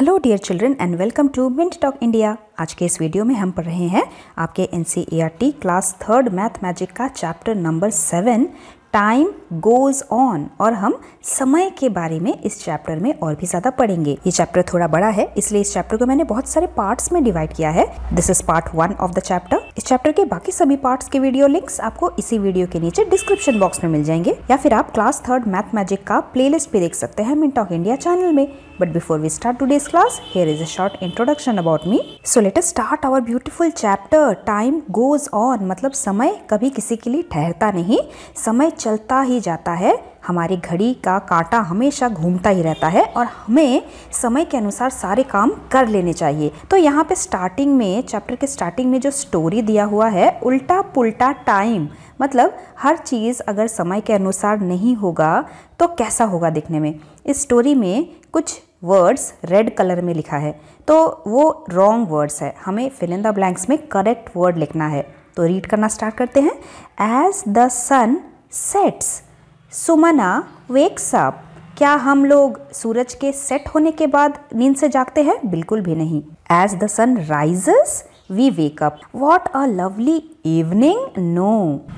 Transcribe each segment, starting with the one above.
Hello dear children and welcome to Mint Talk India आज के इस वीडियो में हम पढ़ रहे हैं आपके in class third math magic का chapter number seven time goes on और हम समय के बारे में इस चैप्टर में और भी ज़्यादा पढ़ेंगे ये चैप्टर थोड़ा बड़ा है इसलिए इस चैप्टर को मैंने बहुत सारे पार्ट्स में डिवाइड किया है this is part one of the chapter इस चैप्टर के बाकी सभी पार्ट्स के वीडियो लिंक्स आपको इसी वीडियो के नीचे डिस्क्रिप्शन बॉक्स में मिल जाएंगे या फिर आप क्लास थर्ड मैथ मैजिक का प्ले भी देख सकते हैं मिन टॉक इंडिया चैनल में but before we start to class, here is a short introduction about me so let us start our beautiful chapter. Time goes on. मतलब समय कभी किसी के लिए ठहरता नहीं समय चलता ही जाता है हमारी घड़ी का कांटा हमेशा घूमता ही रहता है और हमें समय के अनुसार सारे काम कर लेने चाहिए तो यहाँ पे स्टार्टिंग में चैप्टर के स्टार्टिंग में जो स्टोरी दिया हुआ है उल्टा पुल्टा टाइम मतलब हर चीज़ अगर समय के अनुसार नहीं होगा तो कैसा होगा दिखने में इस स्टोरी में कुछ वर्ड्स रेड कलर में लिखा है तो वो रॉन्ग वर्ड्स है हमें फिल इन द ब्लैंक्स में करेक्ट वर्ड लिखना है तो रीड करना स्टार्ट करते हैं as the sun sets Sumana wakes up क्या हम लोग सूरज के सेट होने के बाद नींद से जागते हैं बिल्कुल भी नहीं as the sun rises we wake up what a lovely evening no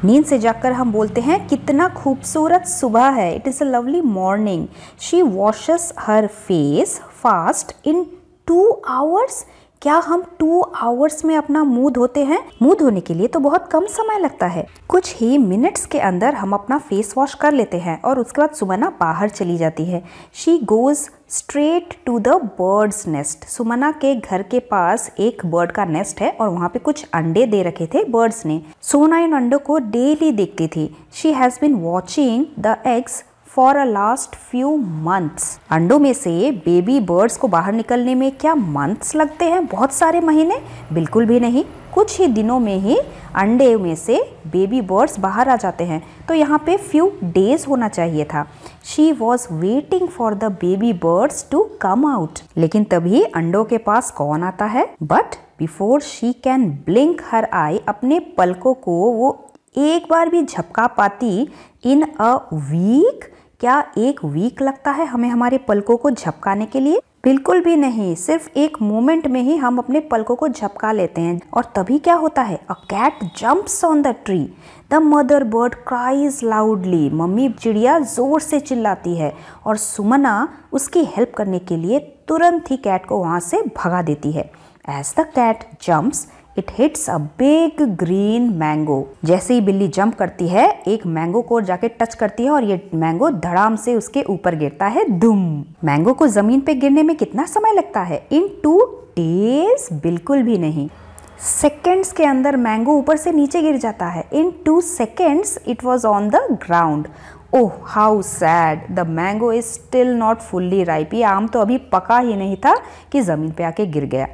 नींद से जाकर हम बोलते हैं कितना खूबसूरत सुबह है it is a lovely morning she washes her face fast in two hours क्या हम टू आवर्स में अपना मुंह धोते हैं मुंह धोने के लिए तो बहुत कम समय लगता है कुछ ही मिनट्स के अंदर हम अपना फेस वॉश कर लेते हैं और उसके बाद सुमना बाहर चली जाती है she goes straight to the birds nest Sumana के घर के पास एक बर्ड का नेस्ट है और वहाँ पे कुछ अंडे दे रखे थे बर्ड्स ने सुमना इन अंडों को डेली देखती थी she has been watching the eggs for a last few months अंडों में से बेबी बर्ड्स को बाहर निकलने में क्या मंथ्स लगते हैं बहुत सारे महीने बिल्कुल भी नहीं कुछ ही दिनों में ही अंडे में से बेबी बर्ड्स बाहर आ जाते हैं तो यहाँ पे फ्यू डेज होना चाहिए था she was waiting for the baby birds to come out लेकिन तभी अंडों के पास कौन आता है but before she can blink her eye अपने पलकों को वो एक बार भी झपका पाती इन अ वीक क्या एक वीक लगता है हमें हमारे पलकों को झपकाने के लिए बिल्कुल भी नहीं सिर्फ एक मोमेंट में ही हम अपने पलकों को झपका लेते हैं और तभी क्या होता है a cat jumps on the tree the mother bird cries loudly mummy चिड़िया जोर से चिल्लाती है और सुमना उसकी हेल्प करने के लिए तुरंत ही कैट को वहाँ से भगा देती है as the cat jumps it hits a big green mango जैसे ही बिल्ली जंप करती है एक मैंगो को जाके टच करती है और ये मैंगो धड़ाम से उसके ऊपर गिरता है धुम मैंगो को जमीन पे गिरने में कितना समय लगता है इन टू डेज बिल्कुल भी नहीं सेकेंड्स के अंदर मैंगो ऊपर से नीचे गिर जाता है in two seconds it was on the ground oh how sad the mango is still not fully ripe ये आम तो अभी पका ही नहीं था कि ज़मीन पे आके गिर गया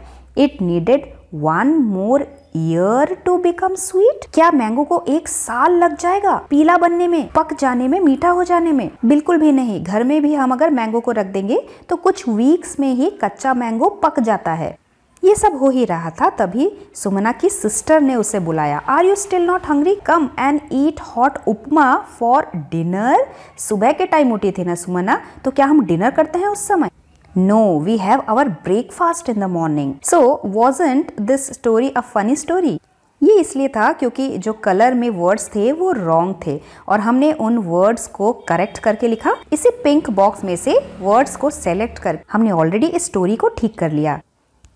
it needed one more year to become sweet क्या मैंगो को एक साल लग जाएगा पीला बनने में पक जाने में मीठा हो जाने में बिल्कुल भी नहीं घर में भी हम अगर मैंगो को रख देंगे तो कुछ वीक्स में ही कच्चा मैंगो पक जाता है ये सब हो ही रहा था तभी सुमना की सिस्टर ने उसे बुलाया are you still not hungry come and eat hot upma for dinner सुबह के टाइम उठी थी ना सुमना तो क्या हम डिनर करते हैं उस समय No, we have our breakfast in the morning. So, wasn't this story a funny story? ये इसलिए था क्योंकि जो कलर में वर्ड्स थे वो रॉन्ग थे और हमने उन वर्ड्स को करेक्ट करके लिखा इसी पिंक बॉक्स में से वर्ड्स को सेलेक्ट कर हमने ऑलरेडी इस स्टोरी को ठीक कर लिया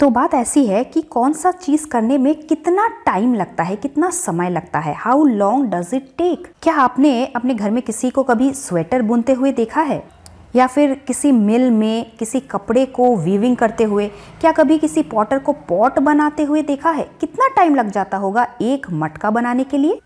तो बात ऐसी है कि कौन सा चीज़ करने में कितना टाइम लगता है कितना समय लगता है how long does it take क्या आपने अपने घर में किसी को कभी स्वेटर बुनते हुए देखा है या फिर किसी मिल में किसी कपड़े को वीविंग करते हुए क्या कभी किसी पॉटर को पॉट बनाते हुए देखा है कितना टाइम लग जाता होगा एक मटका बनाने के लिए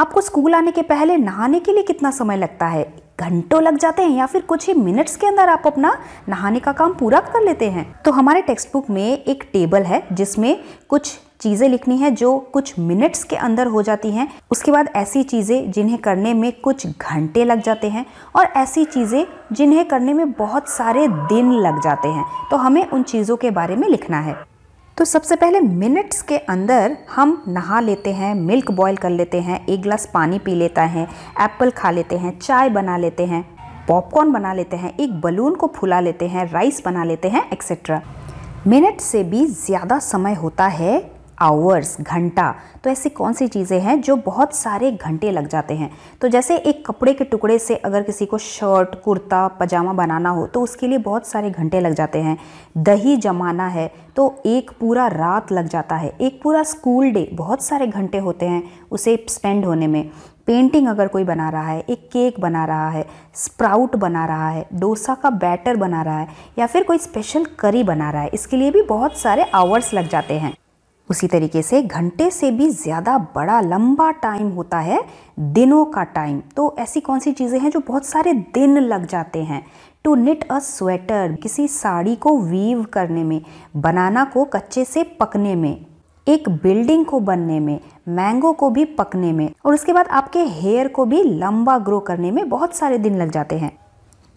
आपको स्कूल आने के पहले नहाने के लिए कितना समय लगता है घंटों लग जाते हैं या फिर कुछ ही मिनट्स के अंदर आप अपना नहाने का काम पूरा कर लेते हैं तो हमारे टेक्स्ट बुक में एक टेबल है जिसमें कुछ चीज़ें लिखनी है जो कुछ मिनट्स के अंदर हो जाती हैं उसके बाद ऐसी चीज़ें जिन्हें करने में कुछ घंटे लग जाते हैं और ऐसी चीज़ें जिन्हें करने में बहुत सारे दिन लग जाते हैं तो हमें उन चीज़ों के बारे में लिखना है तो सबसे पहले मिनट्स के अंदर हम नहा लेते हैं मिल्क बॉयल कर लेते हैं एक गिलास पानी पी लेता है एप्पल खा लेते हैं चाय बना लेते हैं पॉपकॉर्न बना लेते हैं एक बलून को फुला लेते हैं राइस बना लेते हैं एक्सेट्रा मिनट से भी ज़्यादा समय होता है आवर्स घंटा तो ऐसी कौन सी चीज़ें हैं जो बहुत सारे घंटे लग जाते हैं तो जैसे एक कपड़े के टुकड़े से अगर किसी को शर्ट कुर्ता पजामा बनाना हो तो उसके लिए बहुत सारे घंटे लग जाते हैं दही जमाना है तो एक पूरा रात लग जाता है एक पूरा स्कूल डे बहुत सारे घंटे होते हैं उसे स्पेंड होने में पेंटिंग अगर कोई बना रहा है एक केक बना रहा है स्प्राउट बना रहा है डोसा का बैटर बना रहा है या फिर कोई स्पेशल करी बना रहा है इसके लिए भी बहुत सारे आवर्स लग जाते हैं उसी तरीके से घंटे से भी ज़्यादा बड़ा लंबा टाइम होता है दिनों का टाइम तो ऐसी कौन सी चीज़ें हैं जो बहुत सारे दिन लग जाते हैं टू निट अ स्वेटर किसी साड़ी को वीव करने में बनाना को कच्चे से पकने में एक बिल्डिंग को बनने में मैंगो को भी पकने में और उसके बाद आपके हेयर को भी लंबा ग्रो करने में बहुत सारे दिन लग जाते हैं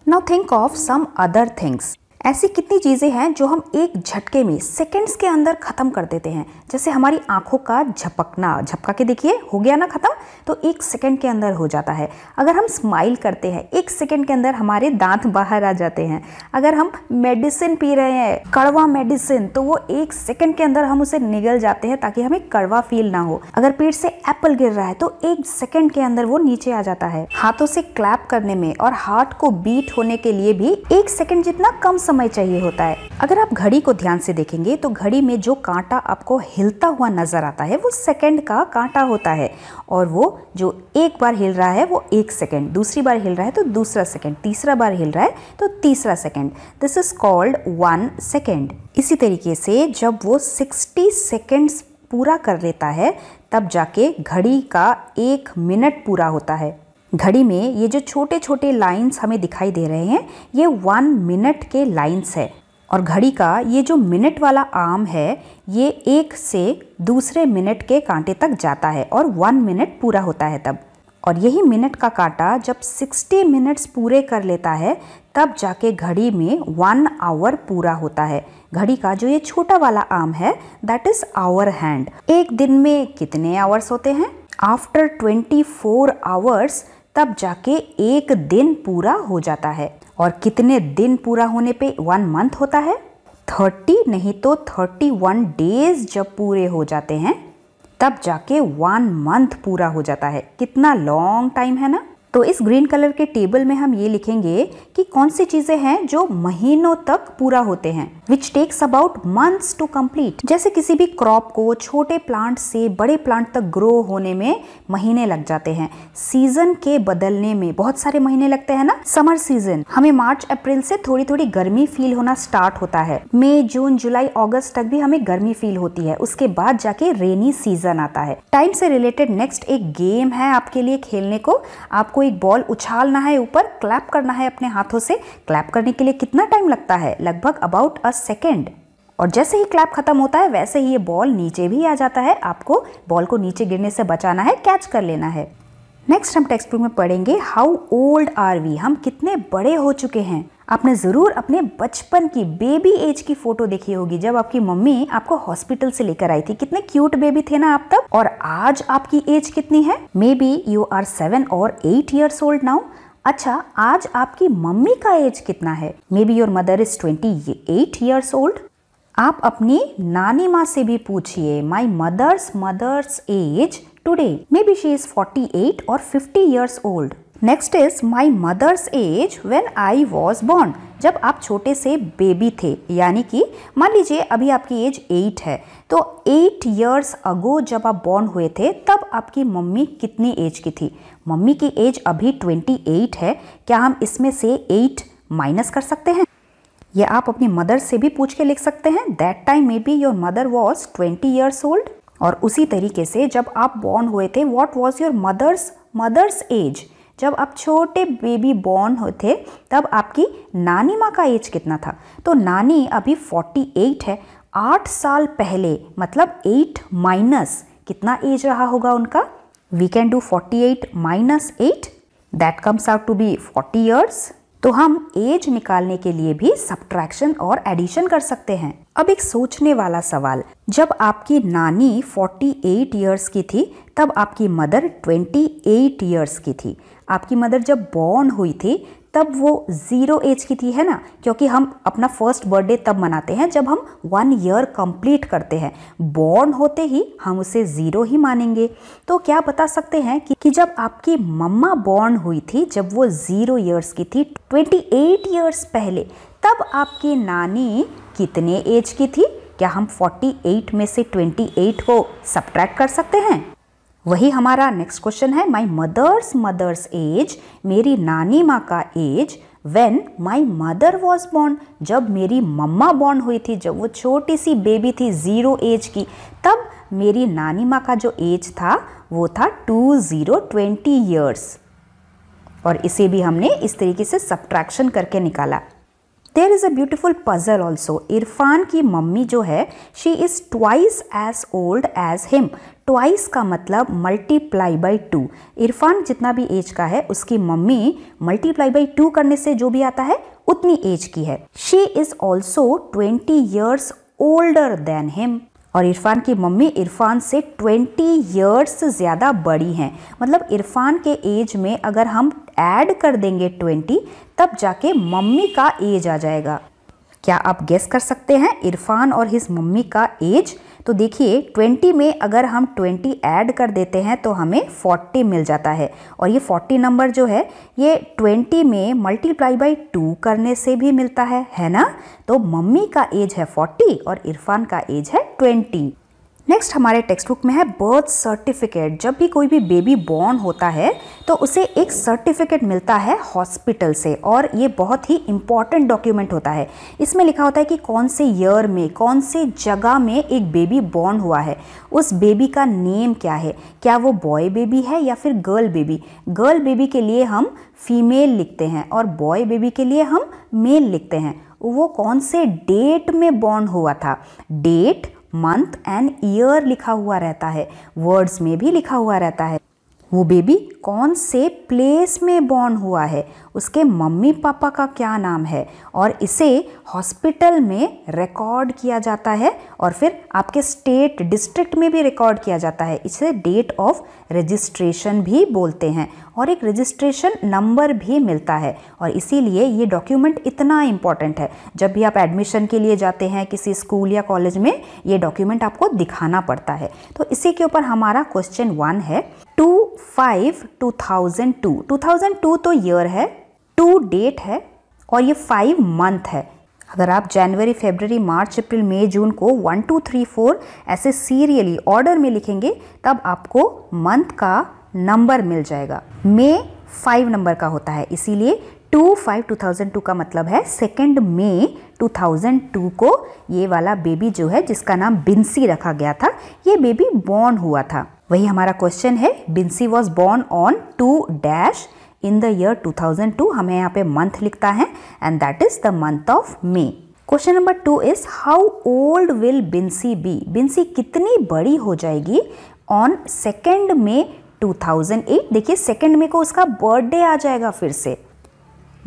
now think of some other things ऐसी कितनी चीज़ें हैं जो हम एक झटके में सेकंड्स के अंदर ख़त्म कर देते हैं जैसे हमारी आंखों का झपकना झपका के देखिए हो गया ना ख़त्म तो एक सेकंड के अंदर हो जाता है अगर हम स्माइल करते हैं एक सेकंड के अंदर हमारे दांत बाहर आ जाते हैं अगर हम मेडिसिन पी रहे हैं कड़वा मेडिसिन तो वो एक सेकेंड के अंदर हम उसे निगल जाते हैं ताकि हमें कड़वा फील ना हो अगर पेट से एप्पल गिर रहा है तो एक सेकेंड के अंदर वो नीचे आ जाता है हाथों से क्लैप करने में और हार्ट को बीट होने के लिए भी एक सेकेंड जितना कम समय समय चाहिए होता है अगर आप घड़ी को ध्यान से देखेंगे तो घड़ी में जो कांटा आपको हिलता हुआ नजर आता है वो सेकंड का कांटा होता है और वो जो एक बार हिल रहा है वो एक सेकंड दूसरी बार हिल रहा है तो दूसरा सेकंड तीसरा बार हिल रहा है तो तीसरा second this is called one second इसी तरीके से जब वो सिक्सटी सेकेंड्स पूरा कर लेता है तब जाके घड़ी का एक मिनट पूरा होता है घड़ी में ये जो छोटे छोटे लाइंस हमें दिखाई दे रहे हैं ये वन मिनट के लाइंस है और घड़ी का ये जो मिनट वाला आर्म है ये एक से दूसरे मिनट के कांटे तक जाता है और वन मिनट पूरा होता है तब और यही मिनट का कांटा जब 60 मिनट्स पूरे कर लेता है तब जाके घड़ी में वन आवर पूरा होता है घड़ी का जो ये छोटा वाला आर्म है दैट इज़ आवर हैंड एक दिन में कितने आवर्स होते हैं आफ्टर 24 फोर आवर्स तब जाके एक दिन पूरा हो जाता है और कितने दिन पूरा होने पे वन मंथ होता है थर्टी नहीं तो थर्टी वन डेज जब पूरे हो जाते हैं तब जाके वन मंथ पूरा हो जाता है कितना लॉन्ग टाइम है ना तो इस ग्रीन कलर के टेबल में हम ये लिखेंगे कि कौन सी चीज़ें हैं जो महीनों तक पूरा होते हैं which takes about months to complete जैसे किसी भी क्रॉप को छोटे प्लांट से बड़े प्लांट तक ग्रो होने में महीने लग जाते हैं सीजन के बदलने में बहुत सारे महीने लगते हैं ना समर सीजन हमें मार्च अप्रैल से थोड़ी थोड़ी गर्मी फील होना स्टार्ट होता है मई जून जुलाई अगस्त तक भी हमें गर्मी फील होती है उसके बाद जाके रेनी सीजन आता है टाइम से रिलेटेड नेक्स्ट एक गेम है आपके लिए खेलने को आपको एक बॉल उछालना है ऊपर क्लैप करना है अपने हाथों से क्लैप करने के लिए कितना टाइम लगता है लगभग अबाउट अ सेकेंड और जैसे ही क्लैप खत्म होता है वैसे ही ये बॉल नीचे भी आ जाता है आपको बॉल को नीचे गिरने से बचाना है कैच कर लेना है नेक्स्ट हम टेक्स्ट बुक में पढ़ेंगे हाउ ओल्ड आर वी हम कितने बड़े हो चुके हैं आपने ज़रूर अपने बचपन की बेबी एज की फ़ोटो देखी होगी जब आपकी मम्मी आपको हॉस्पिटल से लेकर आई थी कितने क्यूट बेबी थे ना आप तब और आज आपकी एज कितनी है maybe you are seven और एट ईयर्स ओल्ड नाउ अच्छा आज आपकी मम्मी का एज कितना है may be your mother is twenty eight years old आप अपनी नानी माँ से भी पूछिए my mother's mother's age today maybe she is forty eight और fifty years old next is my mother's age when I was born जब आप छोटे से बेबी थे यानी कि मान लीजिए अभी आपकी एज एट है तो एट ईयर्स अगो जब आप बॉर्न हुए थे तब आपकी मम्मी कितनी एज की थी मम्मी की एज अभी ट्वेंटी एट है क्या हम इसमें से एट माइनस कर सकते हैं ये आप अपनी मदर से भी पूछ के लिख सकते हैं that time may B your mother was twenty years old और उसी तरीके से जब आप बॉर्न हुए थे what was your mother's mother's age जब आप छोटे बेबी बॉर्न होते तब आपकी नानी माँ का एज कितना था तो नानी अभी 48 है आठ साल पहले मतलब एट माइनस कितना एज रहा होगा उनका we can do 48 minus eight that comes out to be 40 years तो हम एज निकालने के लिए भी सब्ट्रैक्शन और एडिशन कर सकते हैं अब एक सोचने वाला सवाल जब आपकी नानी 48 एट ईयर्स की थी तब आपकी मदर 28 एट ईयर्स की थी आपकी मदर जब बॉर्न हुई थी तब वो ज़ीरो एज की थी है ना क्योंकि हम अपना फर्स्ट बर्थडे तब मनाते हैं जब हम वन ईयर कंप्लीट करते हैं बॉर्न होते ही हम उसे ज़ीरो ही मानेंगे तो क्या बता सकते हैं कि, कि जब आपकी मम्मा बॉर्न हुई थी जब वो ज़ीरो ईयर्स की थी ट्वेंटी एट ईयर्स पहले तब आपकी नानी कितने एज की थी क्या हम 48 में से 28 को सब्ट्रैक्ट कर सकते हैं वही हमारा नेक्स्ट क्वेश्चन है माई मदर्स मदर्स एज मेरी नानी माँ का age when my mother was born जब मेरी मम्मा बॉर्न हुई थी जब वो छोटी सी बेबी थी ज़ीरो एज की तब मेरी नानी माँ का जो एज था वो था टू ज़ीरो ट्वेंटी ईयर्स और इसे भी हमने इस तरीके से सब्ट्रैक्शन करके निकाला there is a beautiful puzzle also Irfan की मम्मी जो है she is twice as old as him twice का मतलब मल्टीप्लाई बाई टू इरफान जितना भी एज का है उसकी मम्मी मल्टीप्लाई बाई टू करने से जो भी आता है उतनी एज की है she is also twenty years older than him और इरफान की मम्मी इरफान से 20 ईयर्स ज़्यादा बड़ी हैं मतलब इरफान के एज में अगर हम ऐड कर देंगे 20 तब जाके मम्मी का एज आ जाएगा क्या आप गेस कर सकते हैं इरफान और हिज मम्मी का एज तो देखिए 20 में अगर हम 20 ऐड कर देते हैं तो हमें 40 मिल जाता है और ये 40 नंबर जो है ये 20 में मल्टीप्लाई बाई टू करने से भी मिलता है है ना तो मम्मी का एज है 40 और इरफान का एज है 20 नेक्स्ट हमारे टेक्स्ट बुक में है बर्थ सर्टिफिकेट जब भी कोई भी बेबी बॉर्न होता है तो उसे एक सर्टिफिकेट मिलता है हॉस्पिटल से और ये बहुत ही इम्पॉर्टेंट डॉक्यूमेंट होता है इसमें लिखा होता है कि कौन से ईयर में कौन से जगह में एक बेबी बॉर्न हुआ है उस बेबी का नेम क्या है क्या वो बॉय बेबी है या फिर गर्ल बेबी गर्ल बेबी के लिए हम फीमेल लिखते हैं और बॉय बेबी के लिए हम मेल लिखते हैं वो कौन से डेट में बॉर्न हुआ था डेट मंथ एंड ईयर लिखा हुआ रहता है वर्ड्स में भी लिखा हुआ रहता है वो बेबी कौन से प्लेस में बॉर्न हुआ है उसके मम्मी पापा का क्या नाम है और इसे हॉस्पिटल में रिकॉर्ड किया जाता है और फिर आपके स्टेट डिस्ट्रिक्ट में भी रिकॉर्ड किया जाता है इसे डेट ऑफ रजिस्ट्रेशन भी बोलते हैं और एक रजिस्ट्रेशन नंबर भी मिलता है और इसीलिए ये डॉक्यूमेंट इतना इम्पॉर्टेंट है जब भी आप एडमिशन के लिए जाते हैं किसी स्कूल या कॉलेज में ये डॉक्यूमेंट आपको दिखाना पड़ता है तो इसी के ऊपर हमारा क्वेश्चन वन है two five two thousand two two thousand two तो ईयर है टू डेट है और ये फाइव मंथ है अगर आप जनवरी फेबररी मार्च अप्रैल मई जून को वन टू थ्री फोर ऐसे सीरियली ऑर्डर में लिखेंगे तब आपको मंथ का नंबर मिल जाएगा मे फाइव नंबर का होता है इसीलिए two five two thousand two का मतलब है second May two thousand two को ये वाला बेबी जो है जिसका नाम बिंसी रखा गया था ये बेबी बॉर्न हुआ था वही हमारा क्वेश्चन है Bincy was born on two dash in the year 2002 हमें यहाँ पे मंथ लिखता है and that is the month of May question number two is how old will Bincy be Bincy कितनी बड़ी हो जाएगी ऑन सेकेंड मे 2008 देखिए सेकेंड मे को उसका बर्थडे आ जाएगा फिर से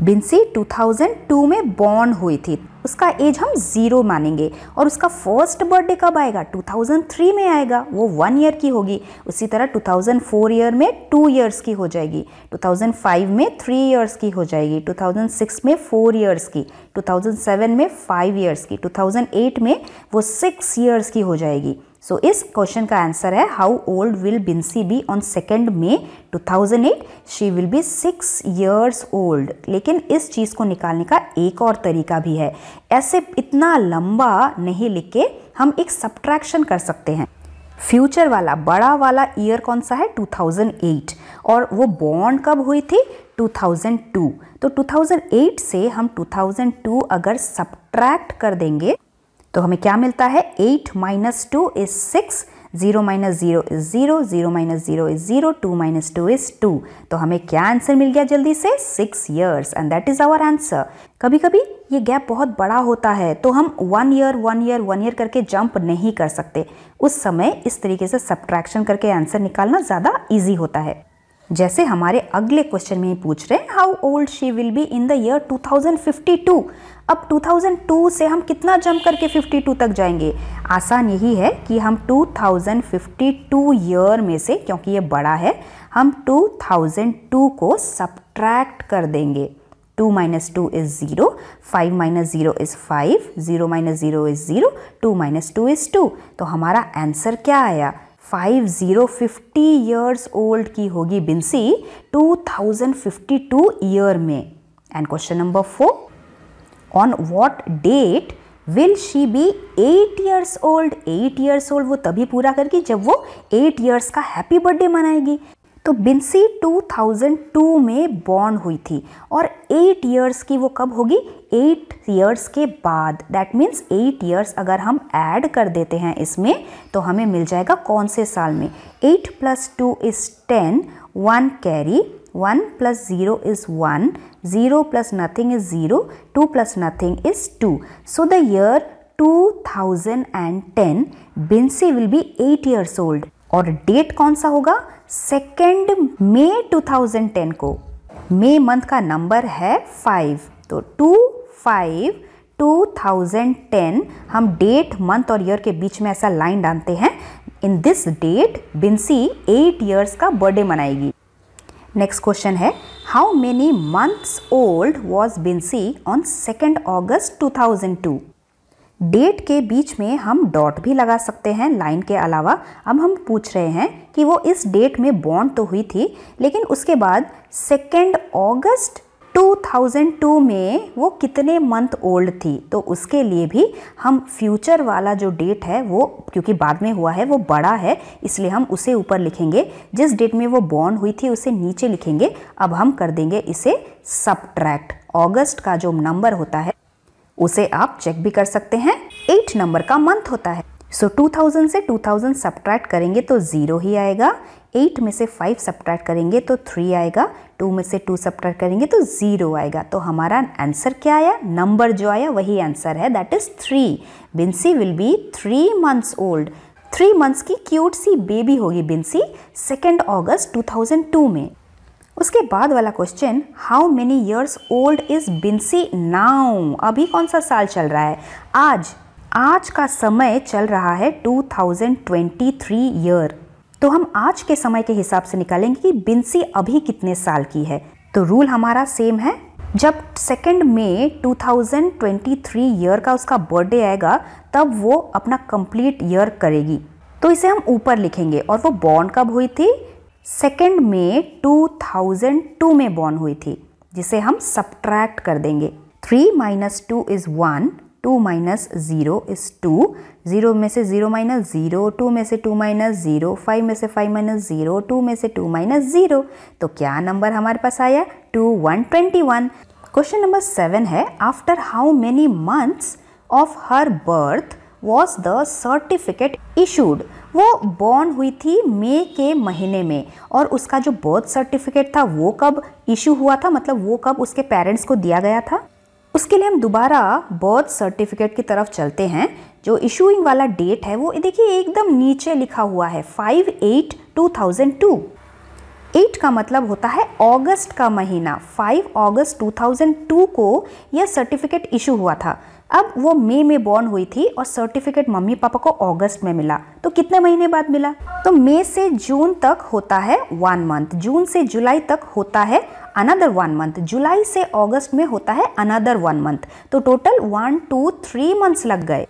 बिन्सी 2002 में बॉर्न हुई थी उसका एज हम ज़ीरो मानेंगे और उसका फर्स्ट बर्थडे कब आएगा 2003 में आएगा वो वन ईयर की होगी उसी तरह 2004 ईयर में टू ईयर्स की हो जाएगी 2005 में थ्री ईयर्स की हो जाएगी 2006 में फोर ईयर्स की 2007 में फाइव ईयर्स की 2008 में वो सिक्स ईयर्स की हो जाएगी सो so, इस क्वेश्चन का आंसर है how old will Bincy be on second May 2008 she will be six years old लेकिन इस चीज़ को निकालने का एक और तरीका भी है ऐसे इतना लंबा नहीं लिख के हम एक सब्ट्रैक्शन कर सकते हैं फ्यूचर वाला बड़ा वाला ईयर कौन सा है 2008 और वो बॉन्ड कब हुई थी 2002 तो 2008 से हम 2002 अगर सब्ट्रैक्ट कर देंगे तो हमें क्या मिलता है eight minus two is six zero minus zero is zero zero minus zero is zero two minus two is two तो हमें क्या आंसर मिल गया जल्दी से six years and that is our answer कभी कभी ये गैप बहुत बड़ा होता है तो हम one year one year one year करके जंप नहीं कर सकते उस समय इस तरीके से सब्ट्रैक्शन करके आंसर निकालना ज़्यादा ईजी होता है जैसे हमारे अगले क्वेश्चन में पूछ रहे हैं how old she will be in the year 2052 अब 2002 से हम कितना जंप करके 52 तक जाएंगे आसान यही है कि हम 2052 ईयर में से क्योंकि ये बड़ा है हम 2002 को सब्ट्रैक्ट कर देंगे 2 minus two is zero 5 minus zero is 5, 0 minus zero is zero 2 minus two is two तो हमारा आंसर क्या आया five zero fifty years old की होगी बिंसी टू ईयर में and question number four on what date will she be eight years old eight years old वो तभी पूरा करगी जब वो एट ईयर्स का हैप्पी बर्थडे मनाएगी तो बिन्सी 2002 में बॉर्न हुई थी और एट ईयर्स की वो कब होगी एट ईयर्स के बाद दैट मीन्स एट ईयर्स अगर हम ऐड कर देते हैं इसमें तो हमें मिल जाएगा कौन से साल में eight plus two is ten one carry one plus zero is one zero plus nothing is zero two plus nothing is two so the year 2010 Bincy will be eight years old और डेट कौन सा होगा second May 2010 को May month का नंबर है five तो two five 2010 हम डेट मंथ और ईयर के बीच में ऐसा लाइन डालते हैं in this date Bincy eight years का बर्थडे मनाएगी नेक्स्ट क्वेश्चन है how many months old was Bincy on second thousand 2002 date के बीच में हम डॉट भी लगा सकते हैं लाइन के अलावा अब हम पूछ रहे हैं कि वो इस डेट में बॉन्ड तो हुई थी लेकिन उसके बाद सेकेंड ऑगस्ट 2002 में वो कितने मंथ ओल्ड थी तो उसके लिए भी हम फ्यूचर वाला जो डेट है वो क्योंकि बाद में हुआ है वो बड़ा है इसलिए हम उसे ऊपर लिखेंगे जिस डेट में वो बॉर्न हुई थी उसे नीचे लिखेंगे अब हम कर देंगे इसे सब्ट्रैक्ट अगस्त का जो नंबर होता है उसे आप चेक भी कर सकते हैं एट नंबर का मंथ होता है सो टू थाउजेंड से टू थाउजेंड सब्ट्रैक्ट करेंगे तो ज़ीरो ही आएगा एट में से फाइव सब्ट्रैक्ट करेंगे तो थ्री आएगा टू में से टू सब्ट्रैक्ट करेंगे तो ज़ीरो आएगा तो हमारा आंसर क्या आया नंबर जो आया वही आंसर है that is three Bincy will be three months old three months की क्यूट सी बेबी होगी Bincy second August two thousand two में उसके बाद वाला question how many years old is Bincy now अभी कौन सा साल चल रहा है आज आज का समय चल रहा है 2023 ईयर तो हम आज के समय के हिसाब से निकालेंगे कि बिन्सी अभी कितने साल की है तो रूल हमारा सेम है जब सेकेंड मे 2023 ईयर का उसका बर्थडे आएगा तब वो अपना कंप्लीट ईयर करेगी तो इसे हम ऊपर लिखेंगे और वो बॉर्न कब हुई थी सेकेंड मे 2002 में बॉर्न हुई थी जिसे हम सब्ट्रैक्ट कर देंगे three minus two is one two minus zero is two zero में से ज़ीरो माइनस ज़ीरो टू में से टू माइनस ज़ीरो फाइव में से फाइव माइनस ज़ीरो टू में से टू माइनस ज़ीरो तो क्या नंबर हमारे पास आया two one twenty one question number seven है after how many months of her birth was the certificate issued वो बॉर्न हुई थी मई के महीने में और उसका जो बर्थ सर्टिफिकेट था वो कब इशू हुआ था मतलब वो कब उसके पेरेंट्स को दिया गया था उसके लिए हम दोबारा बर्थ सर्टिफिकेट की तरफ चलते हैं जो इशूइंग वाला डेट है वो देखिए एकदम नीचे लिखा हुआ है five eight two thousand two eight का मतलब होता है अगस्त का महीना फाइव अगस्त 2002 को यह सर्टिफिकेट इशू हुआ था अब वो मई में बॉर्न हुई थी और सर्टिफिकेट मम्मी पापा को अगस्त में मिला तो कितने महीने बाद मिला तो मई से जून तक होता है वन मंथ जून से जुलाई तक होता है अनदर वन मंथ जुलाई से अगस्त में होता है अनदर वन मंथ तो total one two three months लग गए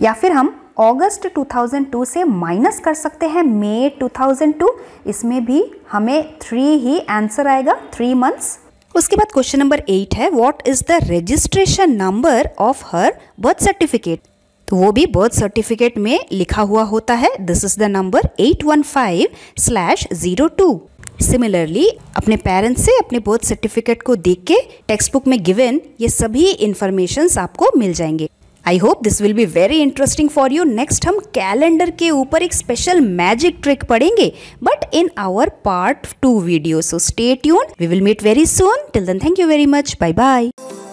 या फिर हम अगस्त 2002 से माइनस कर सकते हैं मई 2002 इसमें भी हमें थ्री ही आंसर आएगा थ्री मंथ्स उसके बाद क्वेश्चन नंबर एट है what is the registration number of her birth certificate तो वो भी बर्थ सर्टिफिकेट में लिखा हुआ होता है this is the number eight one five slash zero two similarly अपने पेरेंट्स से अपने बर्थ सर्टिफिकेट को देख के टेक्स्ट बुक में गिवेन ये सभी इन्फॉर्मेशन आपको मिल जाएंगे I hope this will be very interesting for you next हम कैलेंडर के ऊपर एक स्पेशल मैजिक ट्रिक पढ़ेंगे but in our part two video so stay tune we will meet very soon till then thank you very much bye bye